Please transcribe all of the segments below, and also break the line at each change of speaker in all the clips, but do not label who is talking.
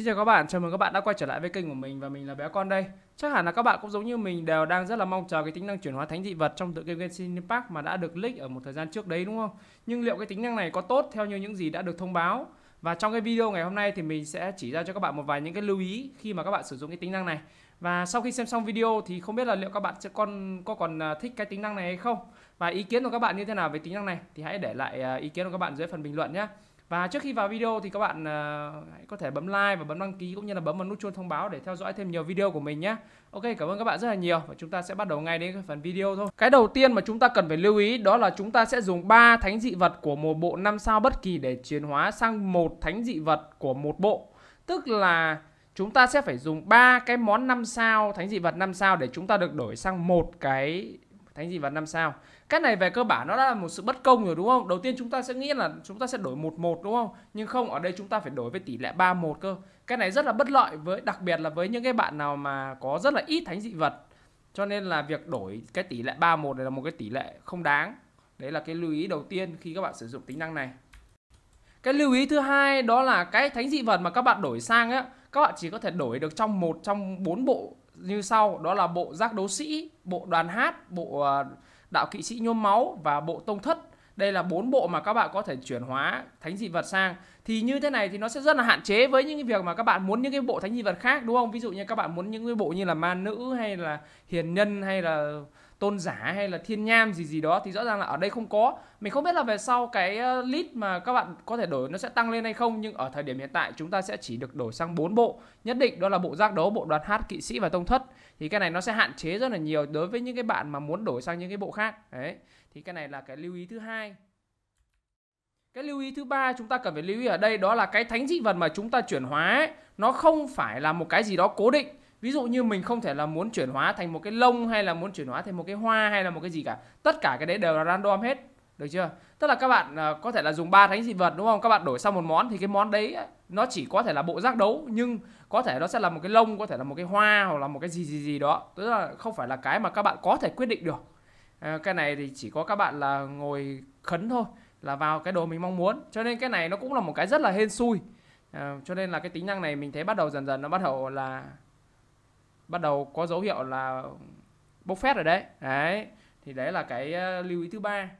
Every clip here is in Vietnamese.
Xin chào các bạn, chào mừng các bạn đã quay trở lại với kênh của mình và mình là bé Con đây. Chắc hẳn là các bạn cũng giống như mình đều đang rất là mong chờ cái tính năng chuyển hóa thánh dị vật trong tựa game Genshin Impact mà đã được leak ở một thời gian trước đấy đúng không? Nhưng liệu cái tính năng này có tốt theo như những gì đã được thông báo? Và trong cái video ngày hôm nay thì mình sẽ chỉ ra cho các bạn một vài những cái lưu ý khi mà các bạn sử dụng cái tính năng này. Và sau khi xem xong video thì không biết là liệu các bạn sẽ con có còn à, thích cái tính năng này hay không? Và ý kiến của các bạn như thế nào về tính năng này thì hãy để lại à, ý kiến của các bạn dưới phần bình luận nhé. Và trước khi vào video thì các bạn uh, hãy có thể bấm like và bấm đăng ký cũng như là bấm vào nút chuông thông báo để theo dõi thêm nhiều video của mình nhé. Ok, cảm ơn các bạn rất là nhiều và chúng ta sẽ bắt đầu ngay đến phần video thôi. Cái đầu tiên mà chúng ta cần phải lưu ý đó là chúng ta sẽ dùng 3 thánh dị vật của một bộ 5 sao bất kỳ để chuyển hóa sang một thánh dị vật của một bộ. Tức là chúng ta sẽ phải dùng ba cái món 5 sao, thánh dị vật 5 sao để chúng ta được đổi sang một cái thánh dị vật năm sao cái này về cơ bản nó là một sự bất công rồi đúng không đầu tiên chúng ta sẽ nghĩ là chúng ta sẽ đổi một một đúng không nhưng không ở đây chúng ta phải đổi với tỷ lệ ba một cơ cái này rất là bất lợi với đặc biệt là với những cái bạn nào mà có rất là ít thánh dị vật cho nên là việc đổi cái tỷ lệ 3-1 này là một cái tỷ lệ không đáng đấy là cái lưu ý đầu tiên khi các bạn sử dụng tính năng này cái lưu ý thứ hai đó là cái thánh dị vật mà các bạn đổi sang á các bạn chỉ có thể đổi được trong một trong bốn bộ như sau đó là bộ giác đấu sĩ bộ đoàn hát bộ ờ, đạo kỵ sĩ nhôm máu và bộ tông thất đây là bốn bộ mà các bạn có thể chuyển hóa thánh dị vật sang thì như thế này thì nó sẽ rất là hạn chế với những cái việc mà các bạn muốn những cái bộ thánh dị vật khác đúng không ví dụ như các bạn muốn những cái bộ như là ma nữ hay là hiền nhân hay là tôn giả hay là thiên nham gì gì đó thì rõ ràng là ở đây không có mình không biết là về sau cái ờ, list mà các bạn có thể đổi nó sẽ tăng lên hay không nhưng ở thời điểm hiện tại chúng ta sẽ chỉ được đổi sang bốn bộ nhất định đó là bộ giác đấu bộ đoạt hát kỵ sĩ và tông thất thì cái này nó sẽ hạn chế rất là nhiều đối với những cái bạn mà muốn đổi sang những cái bộ khác đấy thì cái này là cái lưu ý thứ hai cái lưu ý thứ ba chúng ta cần phải lưu ý ở đây đó là cái thánh dị vật mà chúng ta chuyển hóa ấy, nó không phải là một cái gì đó cố định ví dụ như mình không thể là muốn chuyển hóa thành một cái lông hay là muốn chuyển hóa thành một cái hoa hay là một cái gì cả tất cả cái đấy đều là random hết được chưa tức là các bạn à, có thể là dùng ba thánh dị vật đúng không các bạn đổi sang một món thì cái món đấy nó chỉ có thể là bộ giác đấu nhưng có thể nó sẽ là một cái lông có thể là một cái hoa hoặc là một cái gì gì gì đó tức là không phải là cái mà các bạn có thể quyết định được à, cái này thì chỉ có các bạn là ngồi khấn thôi là vào cái đồ mình mong muốn cho nên cái này nó cũng là một cái rất là hên xui à, cho nên là cái tính năng này mình thấy bắt đầu dần dần nó bắt đầu là bắt đầu có dấu hiệu là bốc phét rồi đấy đấy thì đấy là cái ờ, lưu ý thứ ba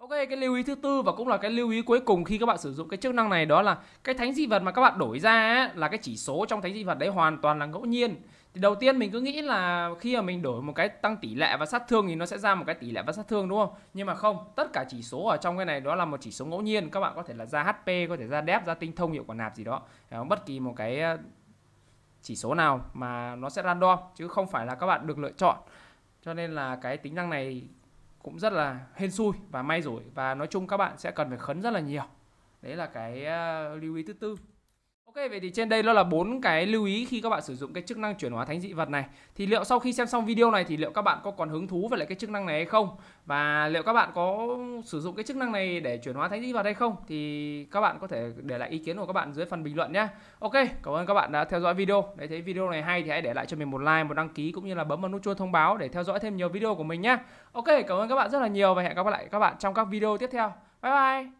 Ok, cái lưu ý thứ tư và cũng là cái lưu ý cuối cùng khi các bạn sử dụng cái chức năng này đó là cái thánh di vật mà các bạn đổi ra ấy, là cái chỉ số trong thánh di vật đấy hoàn toàn là ngẫu nhiên. Thì đầu tiên mình cứ nghĩ là khi mà mình đổi một cái tăng tỷ lệ và sát thương thì nó sẽ ra một cái tỷ lệ và sát thương đúng không? Nhưng mà không, tất cả chỉ số ở trong cái này đó là một chỉ số ngẫu nhiên. Các bạn có thể là ra HP, có thể ra dép, e ra tinh thông hiệu quả nạp gì đó. Bất kỳ một cái ờ, chỉ số nào mà nó sẽ random chứ không phải là các bạn được lựa chọn cho nên là cái tính năng này cũng rất là hên xui và may rủi và nói chung các bạn sẽ cần phải khấn rất là nhiều đấy là cái ờ, lưu ý thứ tư Ok, vậy thì trên đây đó là bốn cái lưu ý khi các bạn sử dụng cái chức năng chuyển hóa thánh dị vật này. Thì liệu sau khi xem xong video này thì liệu các bạn có còn hứng thú với lại cái chức năng này hay không? Và liệu các bạn có sử dụng cái chức năng này để chuyển hóa thánh dị vật hay không? Thì các bạn có thể để lại ý kiến của các bạn dưới phần bình luận nhé. Ok, cảm ơn các bạn đã theo dõi video. Nếu thấy video này hay thì hãy để lại cho mình một like, một đăng ký cũng như là bấm vào nút chuông thông báo để theo dõi thêm nhiều video của mình nhé. Ok, cảm ơn các bạn rất là nhiều và hẹn gặp lại các bạn trong các video tiếp theo. Bye bye!